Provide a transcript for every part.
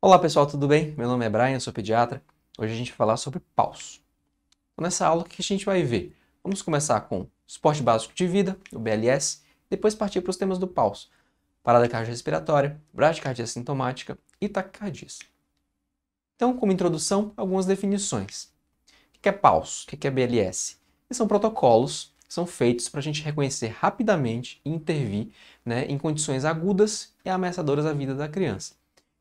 Olá pessoal, tudo bem? Meu nome é Brian, sou pediatra. Hoje a gente vai falar sobre paus. Então, nessa aula, o que a gente vai ver? Vamos começar com esporte básico de vida, o BLS, depois partir para os temas do paus. Parada cardiorrespiratória, bradicardia sintomática e tachicardia. Então, como introdução, algumas definições. O que é paus? O que é BLS? E são protocolos que são feitos para a gente reconhecer rapidamente e intervir né, em condições agudas e ameaçadoras à vida da criança.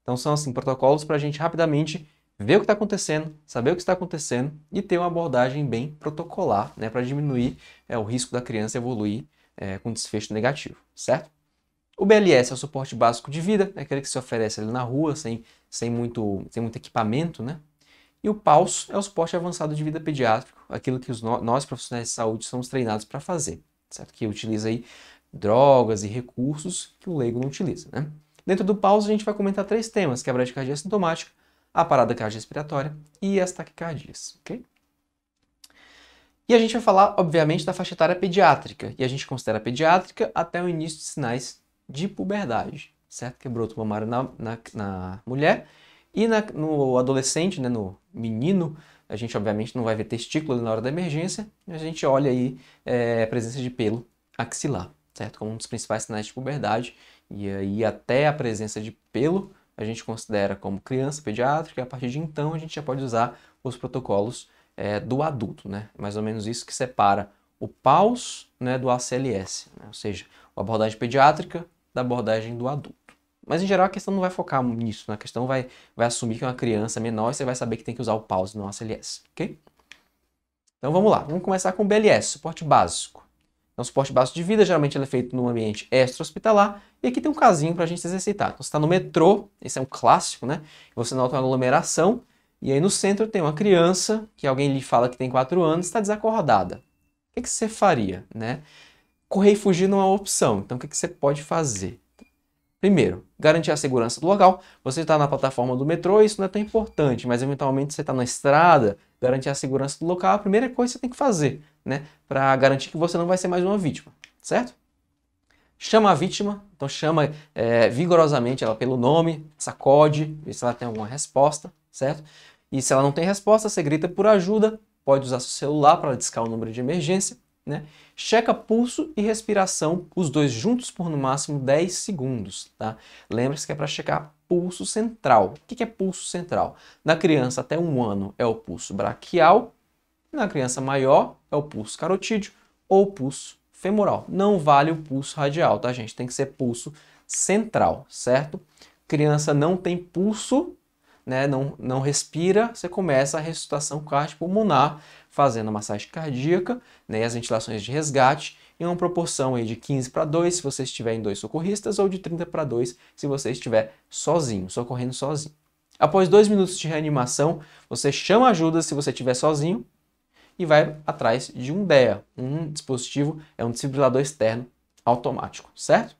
Então são assim protocolos para a gente rapidamente ver o que está acontecendo, saber o que está acontecendo e ter uma abordagem bem protocolar, né, para diminuir é, o risco da criança evoluir é, com desfecho negativo, certo? O BLS é o suporte básico de vida, é aquele que se oferece ali na rua, sem, sem, muito, sem muito equipamento, né? E o PAUS é o suporte avançado de vida pediátrico, aquilo que os, nós profissionais de saúde somos treinados para fazer, certo? Que utiliza aí drogas e recursos que o leigo não utiliza, né? Dentro do pause, a gente vai comentar três temas, que é a bradicardia sintomática, a parada cardiorrespiratória e as taquicardias, ok? E a gente vai falar, obviamente, da faixa etária pediátrica, e a gente considera pediátrica até o início de sinais de puberdade, certo? Quebrou é mamário na, na, na mulher, e na, no adolescente, né, no menino, a gente obviamente não vai ver testículo na hora da emergência, a gente olha aí é, eh, a presença de pelo axilar, certo? Como um dos principais sinais de puberdade e aí até a presença de pelo a gente considera como criança pediátrica e a partir de então a gente já pode usar os protocolos é, do adulto, né? É mais ou menos isso que separa o PAUS né, do ACLS, né? ou seja, a abordagem pediátrica da abordagem do adulto. Mas em geral a questão não vai focar nisso, né? a questão vai, vai assumir que é uma criança menor e você vai saber que tem que usar o PAUS no ACLS, ok? Então vamos lá, vamos começar com o BLS, suporte básico. Então, suporte básico de vida geralmente é feito no ambiente extra-hospitalar e aqui tem um casinho para a gente exercitar. Então, você está no metrô, esse é um clássico, né? Você nota uma aglomeração, e aí no centro tem uma criança que alguém lhe fala que tem 4 anos está desacordada. O que, que você faria, né? Correr e fugir não é uma opção, então o que, que você pode fazer? Primeiro, garantir a segurança do local. Você está na plataforma do metrô, isso não é tão importante, mas eventualmente você está na estrada, garantir a segurança do local, a primeira coisa que você tem que fazer, né? Para garantir que você não vai ser mais uma vítima, certo? chama a vítima, então chama é, vigorosamente ela pelo nome, sacode, vê se ela tem alguma resposta, certo? E se ela não tem resposta, você grita por ajuda, pode usar seu celular para discar o número de emergência, né? Checa pulso e respiração, os dois juntos por no máximo 10 segundos, tá? Lembre-se que é para checar pulso central. O que é pulso central? Na criança até um ano é o pulso braquial, na criança maior é o pulso carotídeo ou pulso femoral. Não vale o pulso radial, tá, gente? Tem que ser pulso central, certo? Criança não tem pulso, né? Não, não respira, você começa a ressuscitação cardiopulmonar, fazendo a massagem cardíaca, né? As ventilações de resgate em uma proporção aí de 15 para 2 se você estiver em dois socorristas ou de 30 para 2 se você estiver sozinho, socorrendo sozinho. Após dois minutos de reanimação, você chama ajuda se você estiver sozinho e vai atrás de um DEA, um dispositivo, é um desfibrilador externo automático, certo?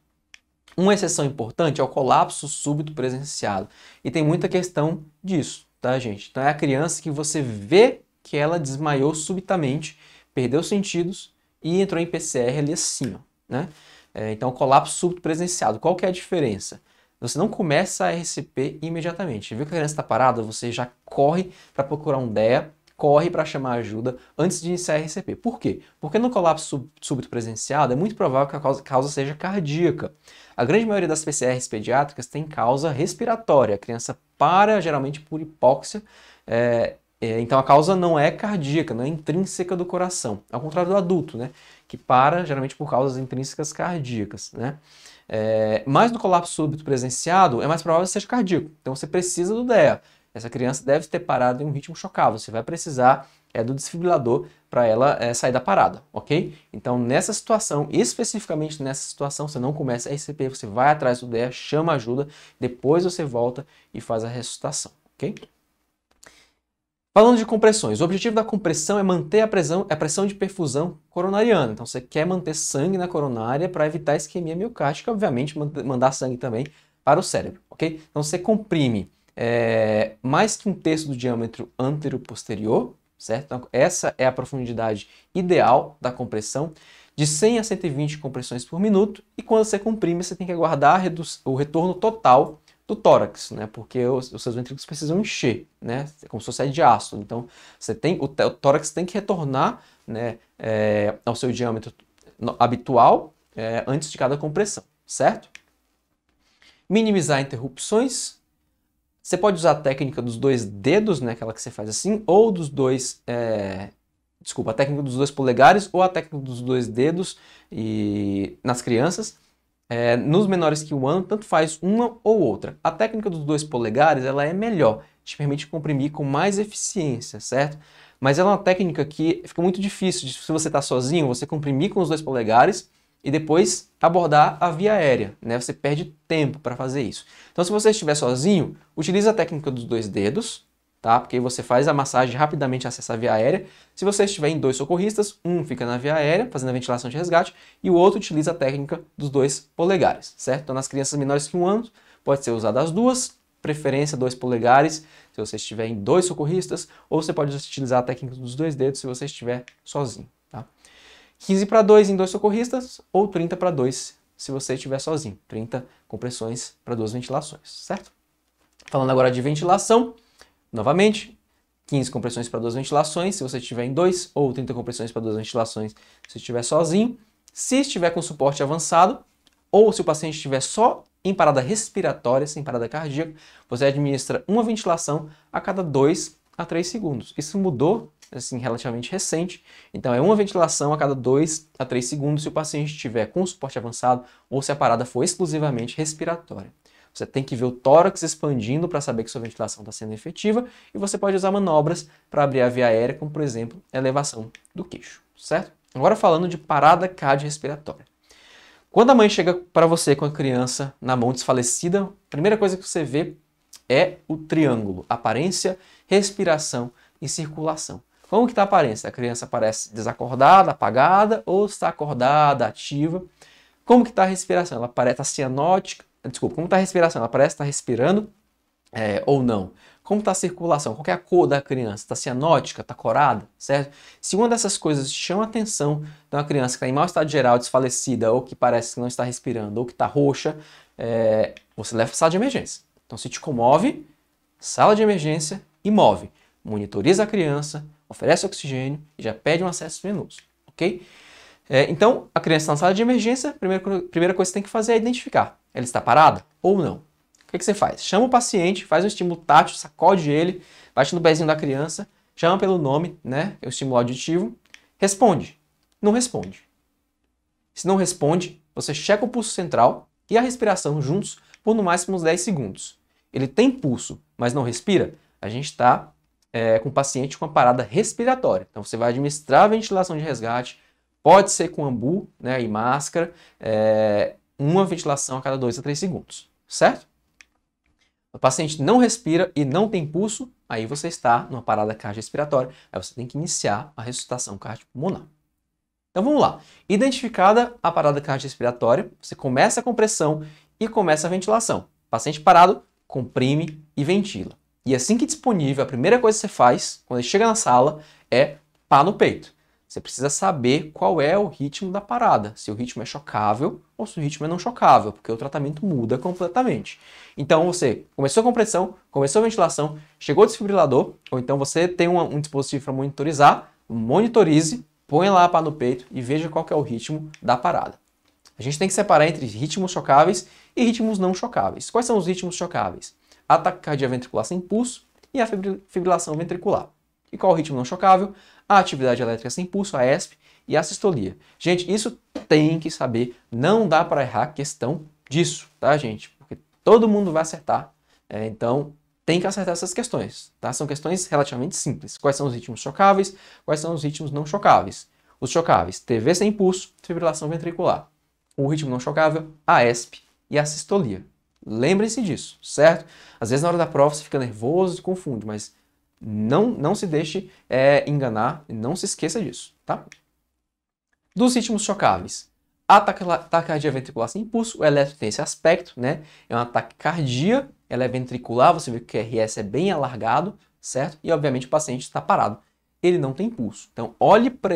Uma exceção importante é o colapso súbito presenciado. E tem muita questão disso, tá, gente? Então é a criança que você vê que ela desmaiou subitamente, perdeu os sentidos e entrou em PCR ali assim, ó, né? É, então, colapso súbito presenciado. Qual que é a diferença? Você não começa a RCP imediatamente. Viu que a criança está parada? Você já corre para procurar um DEA corre para chamar ajuda antes de iniciar a RCP. Por quê? Porque no colapso súbito presenciado é muito provável que a causa, seja cardíaca. A grande maioria das PCRs pediátricas tem causa respiratória. A criança para, geralmente, por hipóxia. É, é, então a causa não é cardíaca, não é intrínseca do coração. Ao contrário do adulto, né? Que para, geralmente, por causas intrínsecas cardíacas, né? É, mas no colapso súbito presenciado, é mais provável que seja cardíaco. Então você precisa do DEA. Essa criança deve ter parado em um ritmo chocado. Você vai precisar é do desfibrilador para ela é, sair da parada, ok? Então, nessa situação, especificamente nessa situação, você não começa a RCP, você vai atrás do DEA, chama ajuda, depois você volta e faz a ressuscitação, ok? Falando de compressões, o objetivo da compressão é manter a pressão, a pressão de perfusão coronariana. Então, você quer manter sangue na coronária para evitar isquemia miocárdica, obviamente, mandar sangue também para o cérebro, ok? Então, você comprime é, mais que um terço do diâmetro anterior posterior certo? Então, essa é a profundidade ideal da compressão, de 100 a 120 compressões por minuto, e quando você comprime, você tem que aguardar o retorno total do tórax, né? Porque os, os seus ventrículos precisam encher, né? É como se fosse de aço. Então, você tem, o, o tórax tem que retornar né, é, ao seu diâmetro habitual é, antes de cada compressão, certo? Minimizar interrupções, você pode usar a técnica dos dois dedos, né, aquela que você faz assim, ou dos dois. É... Desculpa, a técnica dos dois polegares ou a técnica dos dois dedos e nas crianças. É, nos menores que um ano, tanto faz uma ou outra. A técnica dos dois polegares ela é melhor, te permite comprimir com mais eficiência, certo? Mas ela é uma técnica que fica muito difícil se você está sozinho, você comprimir com os dois polegares e depois abordar a via aérea, né? Você perde tempo para fazer isso. Então, se você estiver sozinho, utilize a técnica dos dois dedos, tá? Porque você faz a massagem rapidamente acessa a via aérea. Se você estiver em dois socorristas, um fica na via aérea, fazendo a ventilação de resgate, e o outro utiliza a técnica dos dois polegares, certo? Então, nas crianças menores que um ano, pode ser usada as duas, preferência dois polegares, se você estiver em dois socorristas, ou você pode utilizar a técnica dos dois dedos se você estiver sozinho. 15 para 2 em dois socorristas ou 30 para 2 se você estiver sozinho. 30 compressões para duas ventilações, certo? Falando agora de ventilação, novamente, 15 compressões para duas ventilações se você estiver em dois ou 30 compressões para duas ventilações se estiver sozinho. Se estiver com suporte avançado ou se o paciente estiver só em parada respiratória, sem parada cardíaca, você administra uma ventilação a cada 2 a 3 segundos. Isso mudou assim, relativamente recente. Então é uma ventilação a cada 2 a 3 segundos se o paciente estiver com suporte avançado ou se a parada for exclusivamente respiratória. Você tem que ver o tórax expandindo para saber que sua ventilação está sendo efetiva e você pode usar manobras para abrir a via aérea, como por exemplo, elevação do queixo, certo? Agora falando de parada cardiorrespiratória. Quando a mãe chega para você com a criança na mão desfalecida, a primeira coisa que você vê é o triângulo: aparência, respiração e circulação. Como que está a aparência? A criança parece desacordada, apagada ou está acordada, ativa? Como que está a respiração? Ela parece tá cianótica? Desculpa, como está a respiração? Ela parece estar tá respirando é, ou não? Como está a circulação? Qual é a cor da criança? Está cianótica? Está corada? Certo? Se uma dessas coisas chama a atenção de uma criança que está em mau estado geral, desfalecida, ou que parece que não está respirando, ou que está roxa, é, você leva para sala de emergência. Então, se te comove, sala de emergência e move. Monitoriza a criança, oferece oxigênio e já pede um acesso venoso, ok? É, então, a criança está na sala de emergência, a primeira, primeira coisa que você tem que fazer é identificar. Ela está parada ou não? O que, é que você faz? Chama o paciente, faz um estímulo tátil, sacode ele, bate no pezinho da criança, chama pelo nome, né? É o estímulo auditivo, responde. Não responde. Se não responde, você checa o pulso central e a respiração juntos por no máximo uns 10 segundos. Ele tem pulso, mas não respira? A gente está é, com paciente com a parada respiratória. Então você vai administrar a ventilação de resgate, pode ser com ambu né, e máscara, é, uma ventilação a cada 2 a 3 segundos, certo? O paciente não respira e não tem pulso, aí você está numa parada cardiorrespiratória, aí você tem que iniciar a ressuscitação cardiopulmonar. Então vamos lá. Identificada a parada cardiorrespiratória, você começa a compressão e começa a ventilação. paciente parado, comprime e ventila. E assim que disponível, a primeira coisa que você faz quando chega na sala é pá no peito. Você precisa saber qual é o ritmo da parada, se o ritmo é chocável ou se o ritmo é não chocável, porque o tratamento muda completamente. Então você começou a compressão, começou a ventilação, chegou o desfibrilador, ou então você tem um, um dispositivo para monitorizar, monitorize, põe lá a pá no peito e veja qual é o ritmo da parada. A gente tem que separar entre ritmos chocáveis e ritmos não chocáveis. Quais são os ritmos chocáveis? ataque cardioventricular sem pulso e a fibrilação ventricular. E qual o ritmo não chocável? A atividade elétrica sem pulso, a ESP, e a sistolia. Gente, isso tem que saber, não dá para errar questão disso, tá, gente? Porque todo mundo vai acertar, é, então tem que acertar essas questões, tá? São questões relativamente simples. Quais são os ritmos chocáveis, quais são os ritmos não chocáveis? Os chocáveis, TV sem pulso, fibrilação ventricular. O ritmo não chocável, a ESP e a sistolia. Lembrem-se disso, certo? Às vezes na hora da prova você fica nervoso, se confunde, mas não, não se deixe é, enganar, não se esqueça disso, tá? Dos ritmos chocáveis. A taquicardia ventricular sem impulso, o eletro tem esse aspecto, né? É uma taquicardia, ela é ventricular, você vê que o QRS é bem alargado, certo? E obviamente o paciente está parado, ele não tem impulso. Então olhe para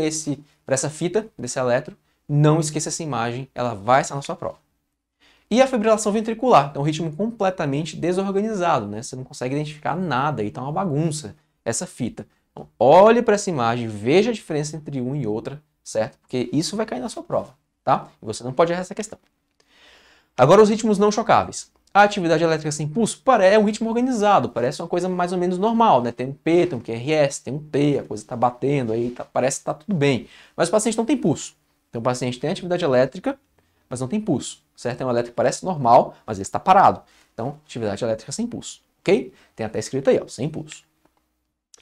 essa fita desse eletro, não esqueça essa imagem, ela vai estar na sua prova. E a fibrilação ventricular, então um ritmo completamente desorganizado, né? Você não consegue identificar nada e tá uma bagunça essa fita. Então, olhe para essa imagem, veja a diferença entre uma e outra, certo? Porque isso vai cair na sua prova, tá? E você não pode errar essa questão. Agora os ritmos não chocáveis. A atividade elétrica sem pulso é um ritmo organizado, parece uma coisa mais ou menos normal, né? Tem um P, tem um QRS, tem um T, a coisa está batendo aí, tá, parece que está tudo bem. Mas o paciente não tem pulso. Então o paciente tem atividade elétrica mas não tem pulso, certo? É um elétrico que parece normal, mas ele está parado. Então, atividade elétrica sem pulso, ok? Tem até escrito aí, ó, sem pulso.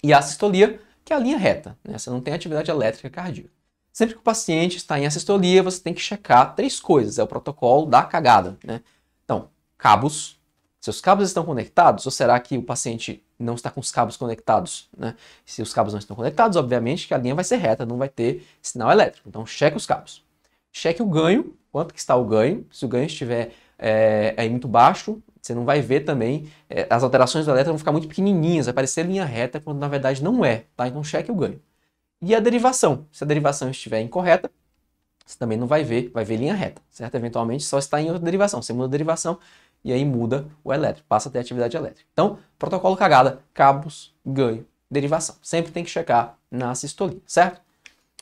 E a sistolia, que é a linha reta, né? Você não tem atividade elétrica cardíaca. Sempre que o paciente está em assistolia, você tem que checar três coisas. É o protocolo da cagada, né? Então, cabos. Seus cabos estão conectados ou será que o paciente não está com os cabos conectados, né? Se os cabos não estão conectados, obviamente que a linha vai ser reta, não vai ter sinal elétrico. Então, checa os cabos cheque o ganho, quanto que está o ganho. Se o ganho estiver é, aí é muito baixo, você não vai ver também, é, as alterações do elétron vão ficar muito pequenininhas, vai parecer linha reta, quando na verdade não é, tá? Então cheque o ganho. E a derivação, se a derivação estiver incorreta, você também não vai ver, vai ver linha reta, certo? Eventualmente só está em outra derivação, você muda a derivação e aí muda o elétrico, passa a ter atividade elétrica. Então, protocolo cagada, cabos, ganho, derivação. Sempre tem que checar na sistolia, certo?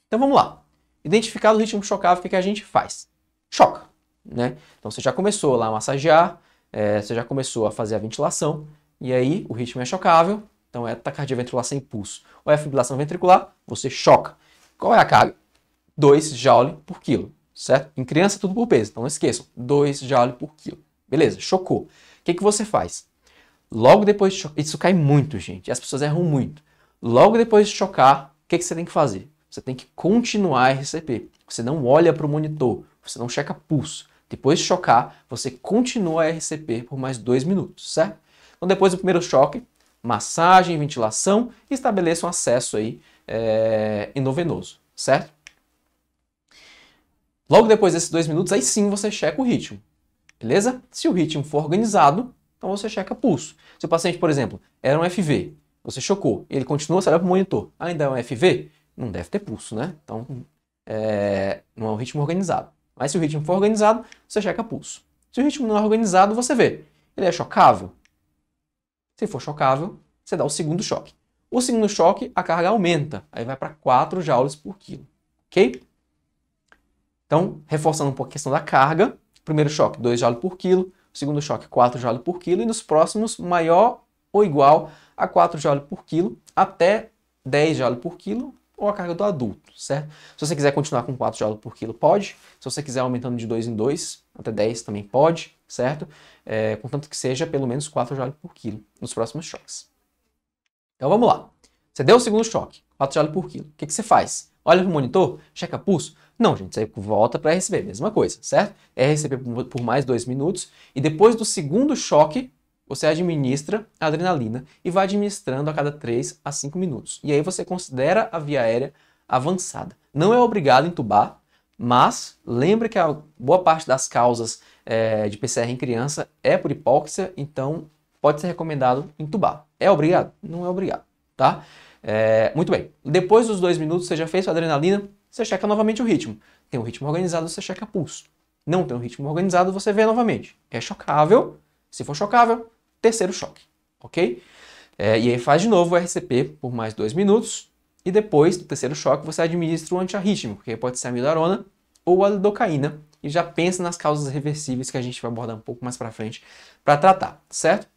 Então vamos lá. Identificado o ritmo chocável, o que, que a gente faz? Choca, né? Então você já começou lá a massagear, é, você já começou a fazer a ventilação, e aí o ritmo é chocável, então é taquicardia ventricular sem pulso. Ou é fibrilação ventricular, você choca. Qual é a carga? 2 joule por quilo, certo? Em criança tudo por peso, então não esqueçam, 2 joule por quilo. Beleza, chocou. O que, que você faz? Logo depois de chocar, isso cai muito, gente, as pessoas erram muito. Logo depois de chocar, o que, que você tem que fazer? Você tem que continuar a RCP. Você não olha para o monitor, você não checa pulso. Depois de chocar, você continua a RCP por mais dois minutos, certo? Então, depois do primeiro choque, massagem, ventilação e estabeleça um acesso aí é, endovenoso, certo? Logo depois desses dois minutos, aí sim você checa o ritmo, beleza? Se o ritmo for organizado, então você checa pulso. Se o paciente, por exemplo, era um FV, você chocou, ele continua, você olha para o monitor, ainda é um FV, não deve ter pulso, né? Então, é, não é um ritmo organizado. Mas se o ritmo for organizado, você checa pulso. Se o ritmo não é organizado, você vê. Ele é chocável? Se for chocável, você dá o segundo choque. O segundo choque, a carga aumenta. Aí vai para 4 joules por quilo. Ok? Então, reforçando um pouco a questão da carga. Primeiro choque, 2 joules por quilo. Segundo choque, 4 joules por quilo. E nos próximos, maior ou igual a 4 joules por quilo até 10 joules por quilo ou a carga do adulto, certo? Se você quiser continuar com 4 joules por quilo, pode. Se você quiser aumentando de 2 em 2, até 10 também pode, certo? É, contanto que seja pelo menos 4 joules por quilo nos próximos choques. Então vamos lá. Você deu o segundo choque, 4 joules por quilo. O que, que você faz? Olha para o monitor, checa pulso? Não, gente, você volta para RCP, mesma coisa, certo? É RCP por mais 2 minutos e depois do segundo choque, você administra a adrenalina e vai administrando a cada 3 a 5 minutos. E aí você considera a via aérea avançada. Não é obrigado a entubar, mas lembra que a boa parte das causas é, de PCR em criança é por hipóxia, então pode ser recomendado entubar. É obrigado? Não é obrigado, tá? É, muito bem. Depois dos dois minutos, você já fez a adrenalina, você checa novamente o ritmo. Tem um ritmo organizado, você checa pulso. Não tem um ritmo organizado, você vê novamente. É chocável. Se for chocável, terceiro choque, ok? É, e aí faz de novo o RCP por mais dois minutos e depois do terceiro choque você administra o antiarrítmico, que pode ser a amiodarona ou a lidocaína, e já pensa nas causas reversíveis que a gente vai abordar um pouco mais para frente para tratar, certo?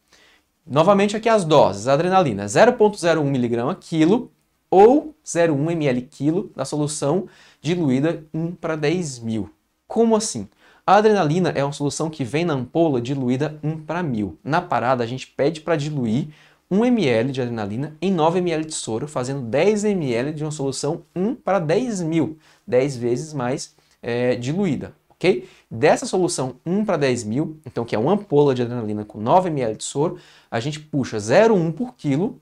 Novamente aqui as doses, a adrenalina, 0.01 mg quilo ou 0,1 ml quilo da solução diluída 1 para 10 mil. Como assim? A adrenalina é uma solução que vem na ampola diluída 1 para 1000. Na parada, a gente pede para diluir 1 ml de adrenalina em 9 ml de soro, fazendo 10 ml de uma solução 1 para 10 mil, 10 vezes mais é, diluída, ok? Dessa solução 1 para 10 mil, então que é uma ampola de adrenalina com 9 ml de soro, a gente puxa 0,1 por quilo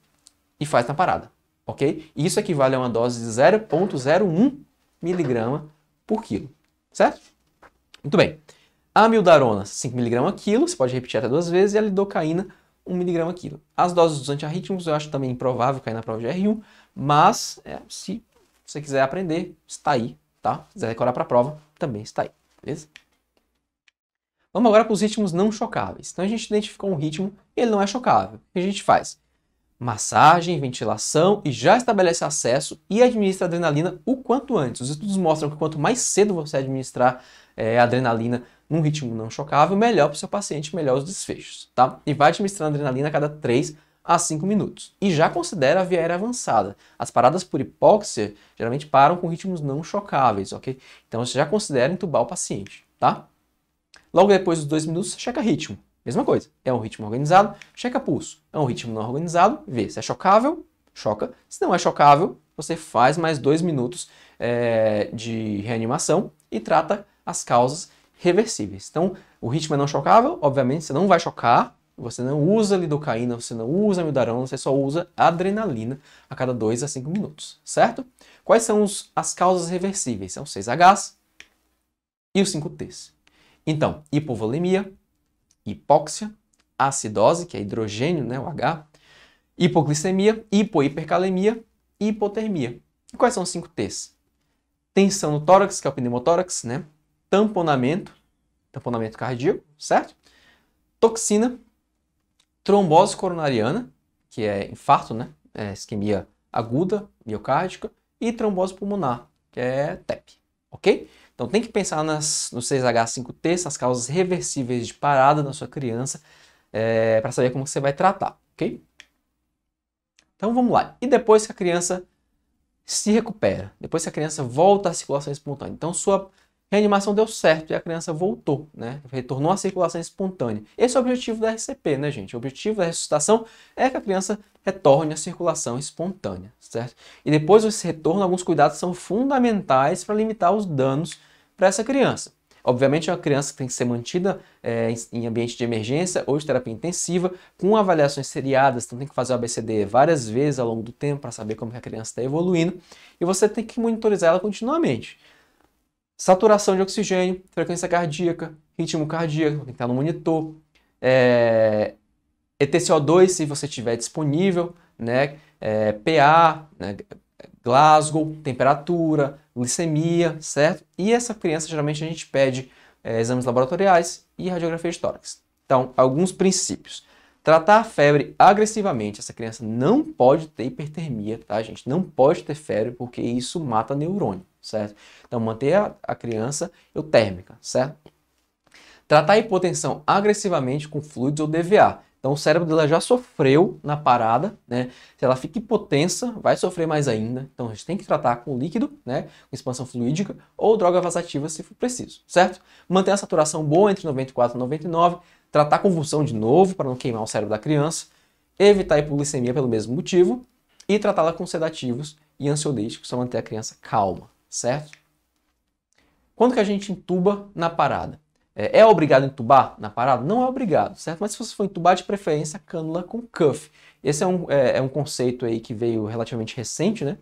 e faz na parada, ok? Isso equivale a uma dose de 0,01 miligrama por quilo, certo? Muito bem. A amildarona, 5mg quilo, você pode repetir até duas vezes, e a lidocaína, 1mg quilo. As doses dos antiarrítmicos eu acho também improvável cair na prova de R1, mas é, se você quiser aprender, está aí, tá? Se quiser decorar para a prova, também está aí, beleza? Vamos agora para os ritmos não chocáveis. Então a gente identificou um ritmo e ele não é chocável. O que a gente faz? Massagem, ventilação e já estabelece acesso e administra adrenalina o quanto antes. Os estudos mostram que quanto mais cedo você administrar é, adrenalina num ritmo não chocável, melhor para o seu paciente, melhor os desfechos, tá? E vai administrando adrenalina a cada 3 a 5 minutos. E já considera a via aérea avançada. As paradas por hipóxia geralmente param com ritmos não chocáveis, ok? Então você já considera entubar o paciente, tá? Logo depois dos 2 minutos, você checa ritmo. Mesma coisa, é um ritmo organizado, checa pulso. É um ritmo não organizado, vê se é chocável, choca. Se não é chocável, você faz mais dois minutos é, de reanimação e trata as causas reversíveis. Então, o ritmo é não chocável, obviamente você não vai chocar, você não usa lidocaína, você não usa mildarão, você só usa adrenalina a cada 2 a 5 minutos, certo? Quais são os, as causas reversíveis? São 6Hs e os 5Ts. Então, hipovolemia, hipóxia, acidose, que é hidrogênio, né, o H, hipoglicemia, hipohipercalemia e hipotermia. E quais são os 5Ts? Tensão no tórax, que é o pneumotórax, né? tamponamento, tamponamento cardíaco, certo? Toxina, trombose coronariana, que é infarto, né? É isquemia aguda, miocárdica, e trombose pulmonar, que é TEP, ok? Então tem que pensar nas, no 6H5T, nas causas reversíveis de parada na sua criança, é, para saber como você vai tratar, ok? Então vamos lá. E depois que a criança se recupera, depois que a criança volta à circulação espontânea, então sua reanimação deu certo e a criança voltou, né? Retornou à circulação espontânea. Esse é o objetivo da RCP, né, gente? O objetivo da ressuscitação é que a criança retorne à circulação espontânea, certo? E depois desse retorno, alguns cuidados são fundamentais para limitar os danos para essa criança. Obviamente, é uma criança que tem que ser mantida é, em ambiente de emergência ou de terapia intensiva, com avaliações seriadas, então tem que fazer o ABCD várias vezes ao longo do tempo para saber como a criança está evoluindo, e você tem que monitorizar ela continuamente saturação de oxigênio, frequência cardíaca, ritmo cardíaco, tem que estar no monitor, é, ETCO2, se você tiver disponível, né, é, PA, né, Glasgow, temperatura, glicemia, certo? E essa criança, geralmente, a gente pede é, exames laboratoriais e radiografia de tórax. Então, alguns princípios. Tratar a febre agressivamente. Essa criança não pode ter hipertermia, tá, gente? Não pode ter febre, porque isso mata neurônio certo? Então, manter a, a criança eutérmica, certo? Tratar a hipotensão agressivamente com fluidos ou DVA. Então, o cérebro dela já sofreu na parada, né? Se ela fica hipotensa, vai sofrer mais ainda. Então, a gente tem que tratar com líquido, né? Com expansão fluídica ou droga vasativa se for preciso, certo? Manter a saturação boa entre 94 e 99. Tratar a convulsão de novo para não queimar o cérebro da criança. Evitar a hipoglicemia pelo mesmo motivo. E tratá-la com sedativos e ansiolíticos para manter a criança calma, certo? Quando que a gente entuba na parada? É, é obrigado a entubar na parada? Não é obrigado, certo? Mas se você for entubar, de preferência, cânula com cuff. Esse é um, é, é um conceito aí que veio relativamente recente, né?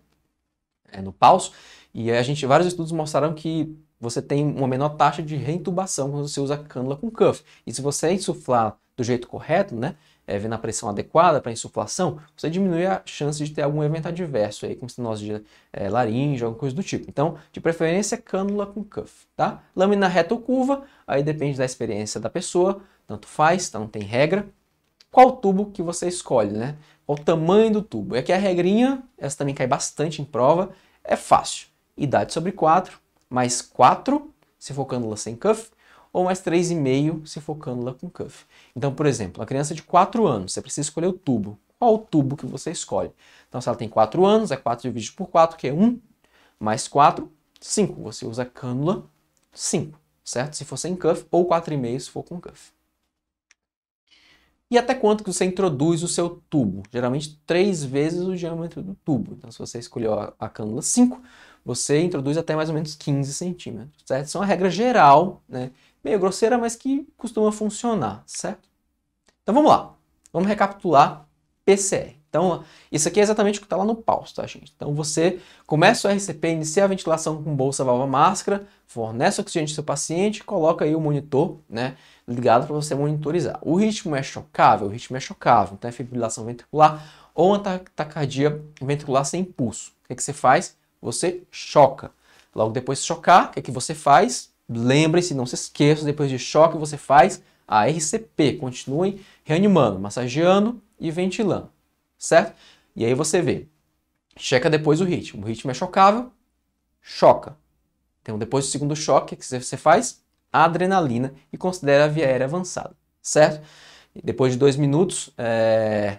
É no pulso. E a gente, vários estudos mostraram que você tem uma menor taxa de reintubação quando você usa cânula com cuff. E se você insuflar do jeito correto, né? é, vê na pressão adequada para insuflação, você diminui a chance de ter algum evento adverso, aí, como estenose de é, laringe, alguma coisa do tipo. Então, de preferência, cânula com cuff, tá? Lâmina reta ou curva, aí depende da experiência da pessoa, tanto faz, então não tem regra. Qual tubo que você escolhe, né? Qual o tamanho do tubo? é que a regrinha, essa também cai bastante em prova, é fácil. Idade sobre 4, mais 4, se for cânula sem cuff, ou mais 3,5 se for cânula com cuff. Então, por exemplo, a criança de 4 anos, você precisa escolher o tubo. Qual o tubo que você escolhe? Então, se ela tem 4 anos, é 4 dividido por 4, que é 1, mais 4, 5. Você usa cânula 5, certo? Se for sem cuff, ou 4,5 se for com cuff. E até quanto que você introduz o seu tubo? Geralmente 3 vezes o diâmetro do tubo. Então, se você escolheu a cânula 5, você introduz até mais ou menos 15 centímetros, certo? Isso é uma regra geral, né? meio grosseira, mas que costuma funcionar, certo? Então vamos lá. Vamos recapitular PCR. Então, isso aqui é exatamente o que está lá no paus, tá, gente? Então, você começa o RCP, inicia a ventilação com bolsa, valva, máscara, fornece oxigênio ao seu paciente, coloca aí o monitor, né, ligado para você monitorizar. O ritmo é chocável? O ritmo é chocável. Então, é fibrilação ventricular ou uma taquicardia ventricular sem pulso. O que, é que você faz? Você choca. Logo depois de chocar, o que, é que você faz? Lembre-se, não se esqueça, depois de choque você faz a RCP, continue reanimando, massageando e ventilando, certo? E aí você vê, checa depois o ritmo. O ritmo é chocável, choca. Então, depois do segundo choque, o que você faz? A adrenalina e considera a via aérea avançada, certo? E depois de dois minutos é,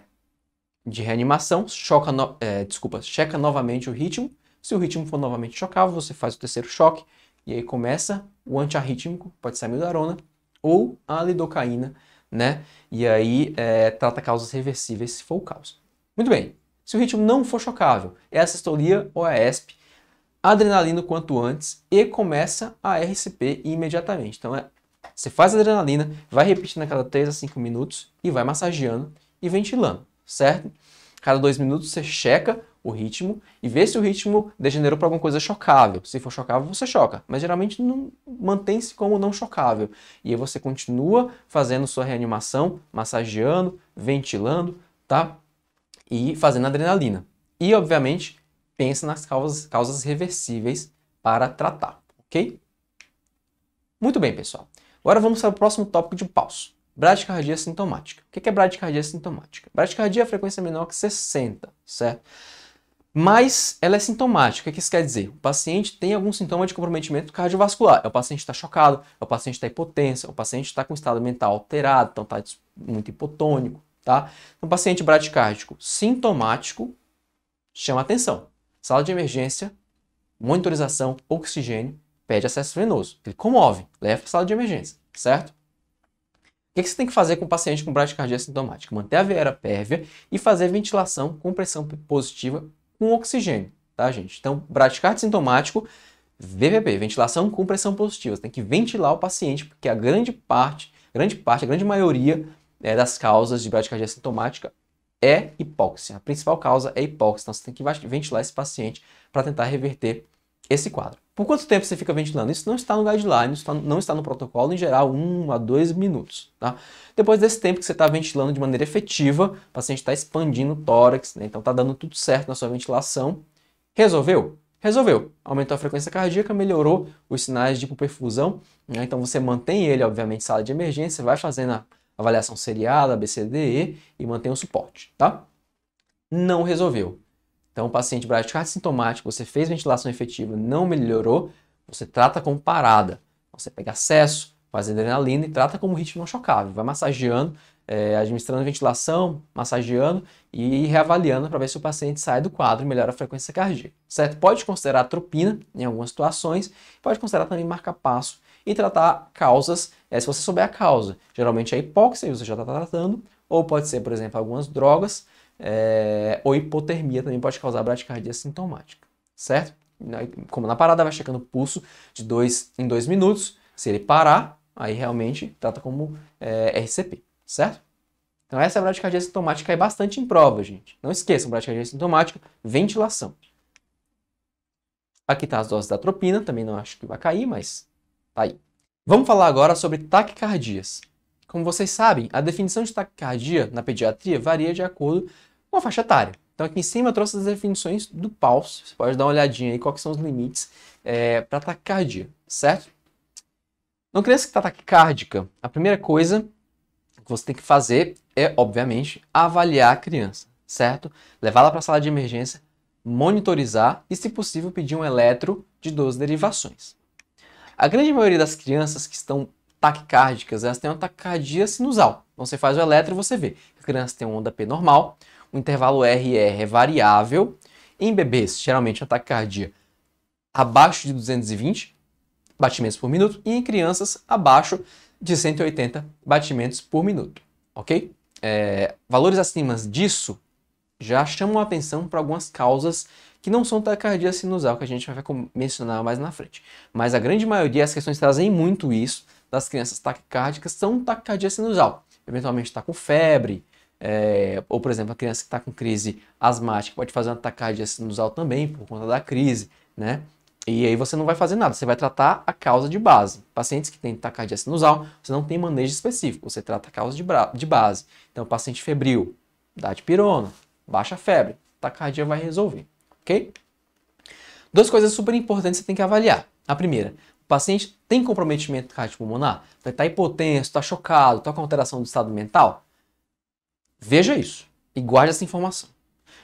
de reanimação, choca no, é, desculpa, checa novamente o ritmo. Se o ritmo for novamente chocável, você faz o terceiro choque e aí começa o antiarrítmico, pode ser amiodarona, ou a lidocaína, né? E aí é, trata causas reversíveis, se for o caso. Muito bem, se o ritmo não for chocável, é a sistolia ou a ESP, adrenalina quanto antes e começa a RCP imediatamente. Então, é, você faz a adrenalina, vai repetindo a cada 3 a 5 minutos e vai massageando e ventilando, certo? Cada 2 minutos você checa o ritmo e ver se o ritmo degenerou para alguma coisa chocável. Se for chocável, você choca, mas geralmente não mantém-se como não chocável. E aí você continua fazendo sua reanimação, massageando, ventilando, tá? E fazendo adrenalina. E obviamente, pensa nas causas, causas reversíveis para tratar, OK? Muito bem, pessoal. Agora vamos para o próximo tópico de pausa. Bradicardia sintomática. O que é bradicardia sintomática? Bradicardia é a frequência menor que 60, certo? mas ela é sintomática. O que isso quer dizer? O paciente tem algum sintoma de comprometimento cardiovascular. É o paciente está chocado, é o paciente está é o paciente está com estado mental alterado, então está muito hipotônico, tá? Um então, paciente bradicárdico sintomático chama atenção. Sala de emergência, monitorização, oxigênio, pede acesso venoso. Ele comove, leva para sala de emergência, certo? O que você tem que fazer com o paciente com bradicardia sintomática? Manter a veia pérvia e fazer ventilação com pressão positiva com oxigênio, tá, gente? Então, bradicardia sintomático, VPP, ventilação com pressão positiva. Você tem que ventilar o paciente, porque a grande parte, grande parte, a grande maioria é, das causas de bradicardia sintomática é hipóxia. A principal causa é hipóxia. Então, você tem que ventilar esse paciente para tentar reverter esse quadro. Por quanto tempo você fica ventilando? Isso não está no guideline, isso tá não está no protocolo, em geral, 1 um a 2 minutos. Tá? Depois desse tempo que você está ventilando de maneira efetiva, o paciente está expandindo o tórax, né? então está dando tudo certo na sua ventilação. Resolveu? Resolveu. Aumentou a frequência cardíaca, melhorou os sinais de hipoperfusão. Né? Então você mantém ele, obviamente, em sala de emergência, vai fazendo a avaliação seriada, BCDE e mantém o suporte. Tá? Não resolveu então, o paciente bradicardia sintomático, você fez ventilação efetiva, não melhorou, você trata como parada. Você pega acesso, faz adrenalina e trata como ritmo não chocável. Vai massageando, é, administrando ventilação, massageando e reavaliando para ver se o paciente sai do quadro e melhora a frequência cardíaca. Certo? Pode considerar tropina em algumas situações, pode considerar também marca-passo e tratar causas, é, se você souber a causa. Geralmente é a hipóxia, você já está tratando, ou pode ser, por exemplo, algumas drogas, é, ou hipotermia também pode causar bradicardia sintomática, certo? Como na parada, vai checando o pulso de dois em dois minutos. Se ele parar, aí realmente trata como é, RCP, certo? Então essa bradicardia sintomática é bastante em prova, gente. Não esqueçam, bradicardia sintomática, ventilação. Aqui está as doses da tropina, também não acho que vai cair, mas tá aí. Vamos falar agora sobre taquicardias. Como vocês sabem, a definição de taquicardia na pediatria varia de acordo uma faixa etária. Então aqui em cima eu trouxe as definições do pulse. Você pode dar uma olhadinha aí quais são os limites é, eh, para taquicardia, certo? Então criança que está taquicárdica, a primeira coisa que você tem que fazer é, obviamente, avaliar a criança, certo? Levá-la para a sala de emergência, monitorizar e, se possível, pedir um eletro de 12 derivações. A grande maioria das crianças que estão taquicárdicas, elas têm uma taquicardia sinusal. Então você faz o eletro e você vê. A criança tem uma onda P normal, o intervalo RR é, é variável. Em bebês, geralmente, ataque cardíaco abaixo de 220 batimentos por minuto e em crianças abaixo de 180 batimentos por minuto, ok? É, valores acima disso já chamam a atenção para algumas causas que não são taquicardia sinusal, que a gente vai mencionar mais na frente. Mas a grande maioria, as questões trazem muito isso, das crianças taquicárdicas são taquicardia sinusal. Eventualmente está com febre, é, ou, por exemplo, a criança que está com crise asmática pode fazer uma tacardia sinusal também por conta da crise, né? E aí você não vai fazer nada, você vai tratar a causa de base. Pacientes que têm tacardia sinusal, você não tem manejo específico, você trata a causa de, de base. Então, paciente febril, dá de pirona, baixa febre, tacardia vai resolver, ok? Duas coisas super importantes que você tem que avaliar. A primeira, o paciente tem comprometimento cardiopulmonar? está estar tá hipotenso, está chocado, está com alteração do estado mental? Veja isso e guarde essa informação.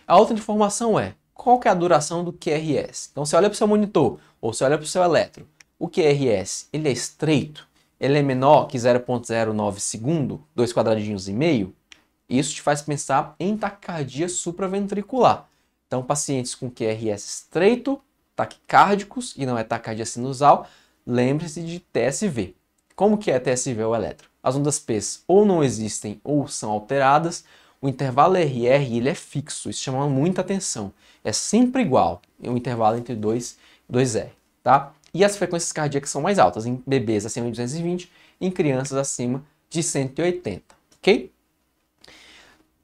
A outra informação é qual que é a duração do QRS. Então você olha para o seu monitor ou você olha para o seu eletro. O QRS ele é estreito, ele é menor que 0.09 segundo, dois quadradinhos e meio. Isso te faz pensar em taquicardia supraventricular. Então pacientes com QRS estreito, taquicárdicos e não é taquicardia sinusal, lembre-se de TSV. Como que é TSV ou eletro? as ondas P ou não existem ou são alteradas, o intervalo RR ele é fixo, isso chama muita atenção. É sempre igual, é um intervalo entre 2 e 2R, tá? E as frequências cardíacas são mais altas, em bebês acima de 220 em crianças acima de 180, ok?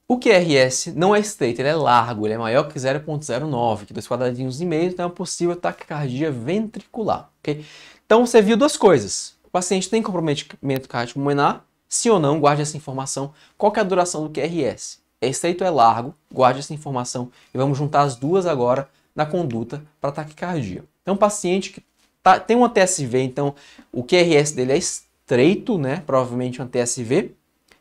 O QRS não é estreito, ele é largo, ele é maior que 0.09, que dois quadradinhos e meio, então é uma possível taquicardia ventricular, ok? Então você viu duas coisas. O paciente tem comprometimento cardiopulmonar? Sim ou não, guarde essa informação. Qual é a duração do QRS? É estreito ou é largo? Guarde essa informação e vamos juntar as duas agora na conduta para taquicardia. Então, paciente que tá, tem uma TSV, então o QRS dele é estreito, né? Provavelmente uma TSV,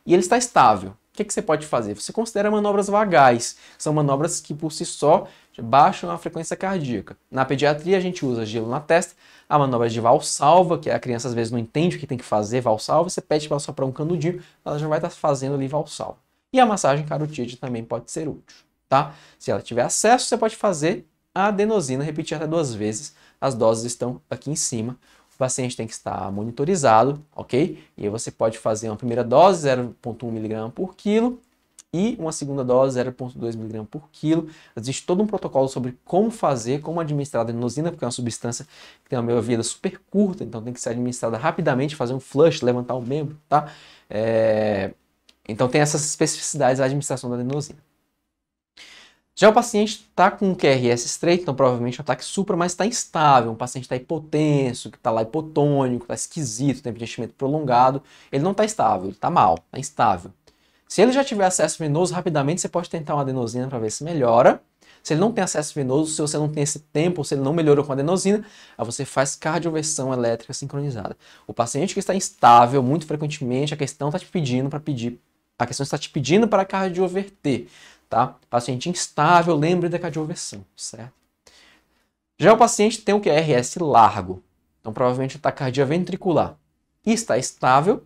e ele está estável. O que, que você pode fazer? Você considera manobras vagais, são manobras que por si só baixam a frequência cardíaca. Na pediatria, a gente usa gelo na testa, a manobra de valsalva, que a criança às vezes não entende o que tem que fazer, valsalva, você pede para ela soprar um canudinho, ela já vai estar tá fazendo ali valsalva. E a massagem carotídea também pode ser útil, tá? Se ela tiver acesso, você pode fazer a adenosina, repetir até duas vezes. As doses estão aqui em cima. O paciente tem que estar monitorizado, ok? E aí você pode fazer uma primeira dose, 0,1 mg por quilo, e uma segunda dose 0,2 mg por quilo. Existe todo um protocolo sobre como fazer, como administrar a adenosina, porque é uma substância que tem uma meia-vida super curta, então tem que ser administrada rapidamente, fazer um flush, levantar o membro, tá? É... Então tem essas especificidades da administração da adenosina. Já o paciente está com QRS estreito, então provavelmente o ataque supra, mas está instável. O paciente está hipotenso, que está lá hipotônico, está esquisito, tem preenchimento prolongado. Ele não está estável, ele está mal, está instável. Se ele já tiver acesso venoso, rapidamente você pode tentar uma adenosina para ver se melhora. Se ele não tem acesso venoso, se você não tem esse tempo, se ele não melhorou com adenosina, aí você faz cardioversão elétrica sincronizada. O paciente que está instável, muito frequentemente, a questão está te pedindo para pedir. A questão está te pedindo para cardioverter, tá? Paciente instável, lembre da cardioversão, certo? Já o paciente tem o QRS largo, então provavelmente está ventricular. E está estável,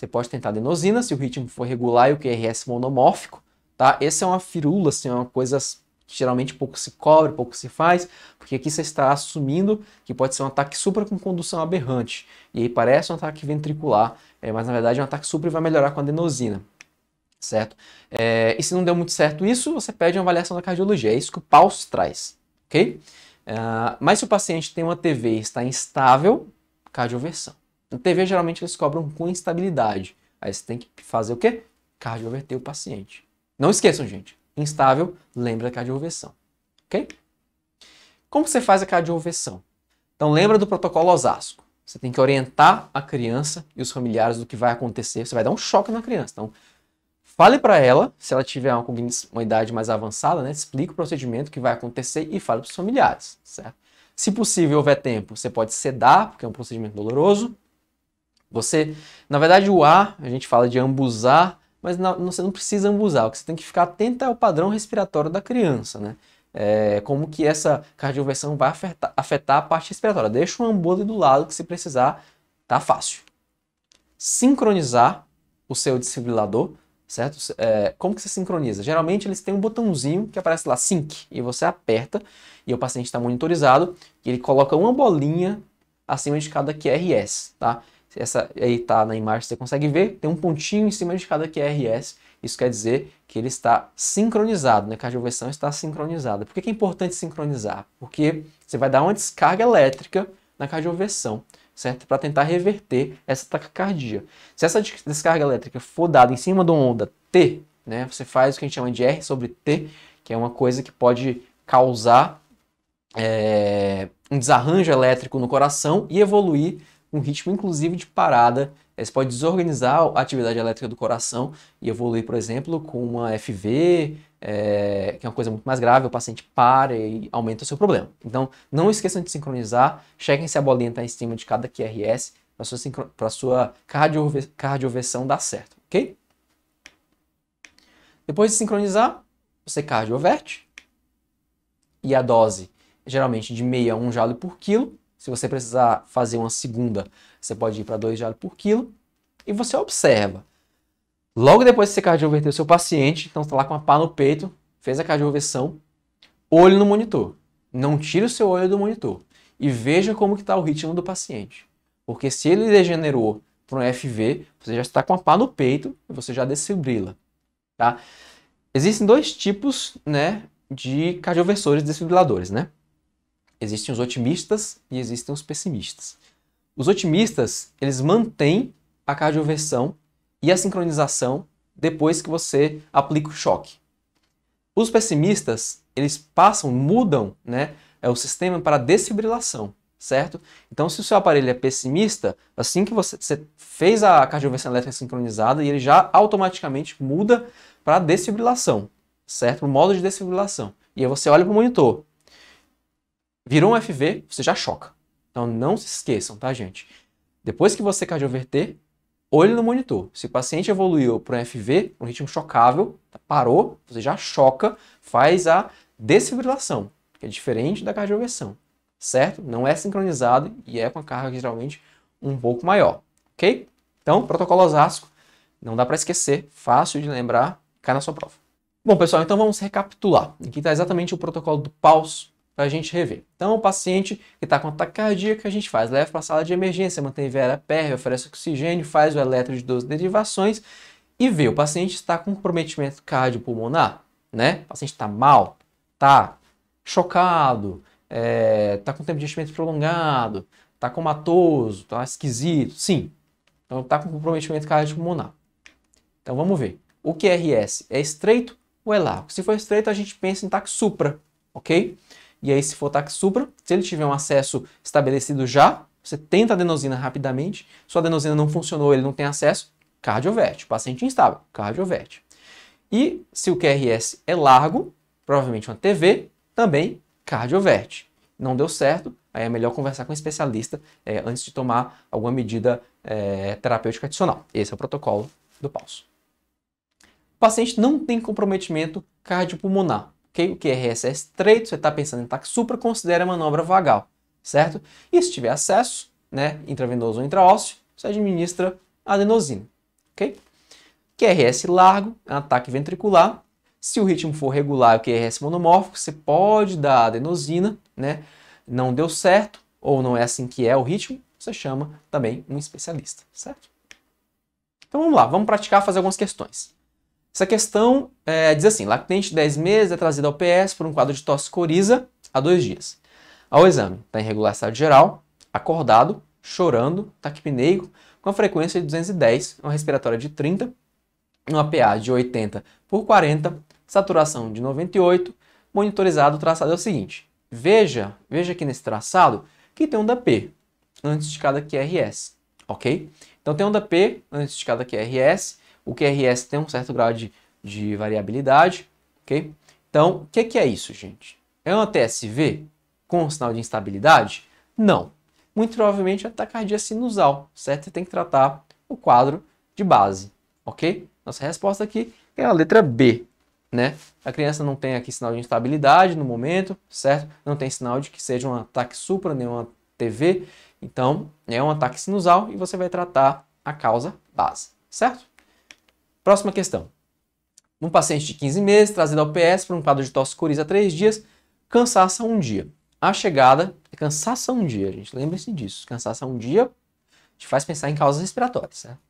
você pode tentar adenosina, se o ritmo for regular e o QRS monomórfico, tá? Essa é uma firula, assim, é uma coisa que geralmente pouco se cobre, pouco se faz, porque aqui você está assumindo que pode ser um ataque supra com condução aberrante. E aí parece um ataque ventricular, é, mas na verdade é um ataque supra e vai melhorar com adenosina. Certo? É, e se não deu muito certo isso, você pede uma avaliação da cardiologia. É isso que o Paus traz, ok? Uh, mas se o paciente tem uma TV e está instável, cardioversão. Na TV, geralmente, eles cobram com instabilidade. Aí você tem que fazer o quê? Cardioverter o paciente. Não esqueçam, gente. Instável, lembra da cardioversão. Ok? Como você faz a cardioversão? Então, lembra do protocolo Osasco. Você tem que orientar a criança e os familiares do que vai acontecer. Você vai dar um choque na criança. Então, fale para ela, se ela tiver uma, uma idade mais avançada, né? Explique o procedimento que vai acontecer e fale para os familiares, certo? Se possível, houver tempo, você pode sedar, porque é um procedimento doloroso. Você, na verdade, o ar, a gente fala de ambuzar, mas não, você não precisa ambuzar. O que você tem que ficar atento é o padrão respiratório da criança, né? É, como que essa cardioversão vai afetar, afetar a parte respiratória. Deixa o ambulho do lado que se precisar, tá fácil. Sincronizar o seu desfibrilador, certo? É, como que você sincroniza? Geralmente eles têm um botãozinho que aparece lá, sync, e você aperta, e o paciente está monitorizado, e ele coloca uma bolinha acima de cada QRS, tá? Essa aí está na imagem, você consegue ver, tem um pontinho em cima de cada QRS. Isso quer dizer que ele está sincronizado, né? cardioversão a está sincronizada. Por que é importante sincronizar? Porque você vai dar uma descarga elétrica na cardioversão, certo? Para tentar reverter essa taquicardia. Se essa descarga elétrica for dada em cima de uma onda T, né? Você faz o que a gente chama de R sobre T, que é uma coisa que pode causar é, um desarranjo elétrico no coração e evoluir um ritmo inclusive de parada. É, você pode desorganizar a atividade elétrica do coração e evoluir, por exemplo, com uma FV, é, que é uma coisa muito mais grave, o paciente para e aumenta o seu problema. Então, não esqueçam de sincronizar, chequem se a bolinha está em cima de cada QRS para sua, sincro... sua cardio cardioversão dar certo, ok? Depois de sincronizar, você cardioverte e a dose geralmente de meia a um jalo por quilo se você precisar fazer uma segunda, você pode ir para 2 de alho por quilo e você observa. Logo depois que você cardioverteu o seu paciente, então está lá com a pá no peito, fez a cardioversão, olho no monitor. Não tire o seu olho do monitor e veja como que está o ritmo do paciente. Porque se ele degenerou para um FV, você já está com a pá no peito e você já desfibrila. Tá? Existem dois tipos né, de cardioversores desfibriladores, né? Existem os otimistas e existem os pessimistas. Os otimistas, eles mantêm a cardioversão e a sincronização depois que você aplica o choque. Os pessimistas, eles passam, mudam né, é o sistema para desfibrilação, certo? Então, se o seu aparelho é pessimista, assim que você, você fez a cardioversão elétrica sincronizada, ele já automaticamente muda para desfibrilação, certo? O modo de desfibrilação. E aí você olha para o monitor, Virou um FV, você já choca. Então não se esqueçam, tá, gente? Depois que você cardioverter, olho no monitor. Se o paciente evoluiu para um FV, um ritmo chocável, tá, parou, você já choca, faz a desfibrilação, que é diferente da cardioversão, certo? Não é sincronizado e é com a carga geralmente um pouco maior, ok? Então, protocolo osasco, não dá para esquecer, fácil de lembrar, cai na sua prova. Bom, pessoal, então vamos recapitular. Aqui está exatamente o protocolo do PAUS, para a gente rever. Então, o paciente que está com cardíaco, a gente faz, leva para a sala de emergência, mantém Vera pérvia, oferece oxigênio, faz o eletro de 12 derivações e vê, o paciente está com comprometimento cardiopulmonar, né? O paciente está mal, está chocado, está é, tá com tempo de enchimento prolongado, está comatoso, está esquisito, sim. Então, está com comprometimento cardiopulmonar. Então, vamos ver. O QRS é estreito ou é largo? Se for estreito, a gente pensa em TAC supra, ok? E aí, se for táxi supra, se ele tiver um acesso estabelecido já, você tenta adenosina rapidamente, sua adenosina não funcionou, ele não tem acesso, cardioverte. Paciente instável, cardioverte. E se o QRS é largo, provavelmente uma TV, também cardioverte. Não deu certo, aí é melhor conversar com um especialista é, antes de tomar alguma medida é, terapêutica adicional. Esse é o protocolo do pulso. O paciente não tem comprometimento cardiopulmonar o QRS é estreito, você está pensando em ataque tá, supra, considera a manobra vagal, certo? E se tiver acesso, né, intravenoso ou intraósseo, você administra adenosina, ok? QRS largo, é ataque ventricular. Se o ritmo for regular o QRS monomórfico, você pode dar adenosina, né? Não deu certo, ou não é assim que é o ritmo, você chama também um especialista, certo? Então vamos lá, vamos praticar fazer algumas questões. Essa questão é, diz assim: lactente 10 meses é trazida ao PS por um quadro de tosse coriza há dois dias. Ao exame, está em regular estado geral, acordado, chorando, taquipneico, com a frequência de 210, uma respiratória de 30, uma PA de 80 por 40, saturação de 98, monitorizado, o traçado é o seguinte. Veja, veja aqui nesse traçado que tem onda P antes de cada QRS, ok? Então tem onda P antes de cada QRS o QRS tem um certo grau de, de variabilidade, ok? Então, o que, que é isso, gente? É uma TSV com sinal de instabilidade? Não. Muito provavelmente é taquicardia sinusal, certo? Você tem que tratar o quadro de base, ok? Nossa resposta aqui é a letra B, né? A criança não tem aqui sinal de instabilidade no momento, certo? Não tem sinal de que seja um ataque supra, nem uma TV. Então, é um ataque sinusal e você vai tratar a causa base, certo? Próxima questão. Um paciente de 15 meses, trazido ao PS por um quadro de tosse coriza há 3 dias, cansaço a um dia. A chegada é cansaço a um dia, gente. Lembre-se disso. Cansaço a um dia te faz pensar em causas respiratórias, certo?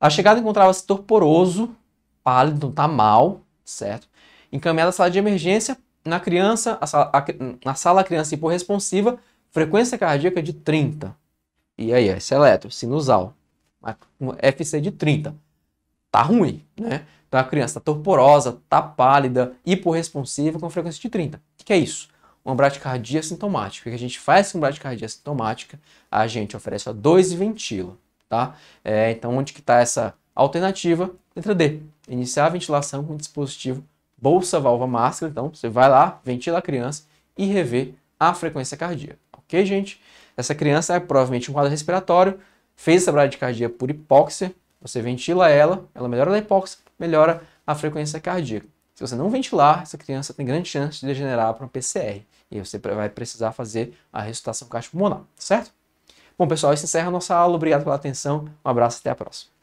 A chegada encontrava-se torporoso, pálido, então tá mal, certo? Encaminhada à sala de emergência, na criança, a sala, a, na sala a criança hiporesponsiva, frequência cardíaca de 30. E aí, esse é, é eletro, sinusal, FC de 30 tá ruim, né? Então a criança está torporosa, tá pálida, hiporresponsiva com frequência de 30. O que é isso? Uma bradicardia sintomática. O que a gente faz com bradicardia sintomática? A gente oferece a 2 e ventila, tá? É, então onde que está essa alternativa? Letra D. Iniciar a ventilação com dispositivo bolsa, valva, máscara. Então você vai lá, ventila a criança e rever a frequência cardíaca. Ok, gente? Essa criança é provavelmente um quadro respiratório, fez essa bradicardia por hipóxia, você ventila ela, ela melhora a hipóxia, melhora a frequência cardíaca. Se você não ventilar, essa criança tem grande chance de degenerar para um PCR. E você vai precisar fazer a ressuscitação cardiopulmonar, certo? Bom, pessoal, isso encerra a nossa aula. Obrigado pela atenção. Um abraço, até a próxima.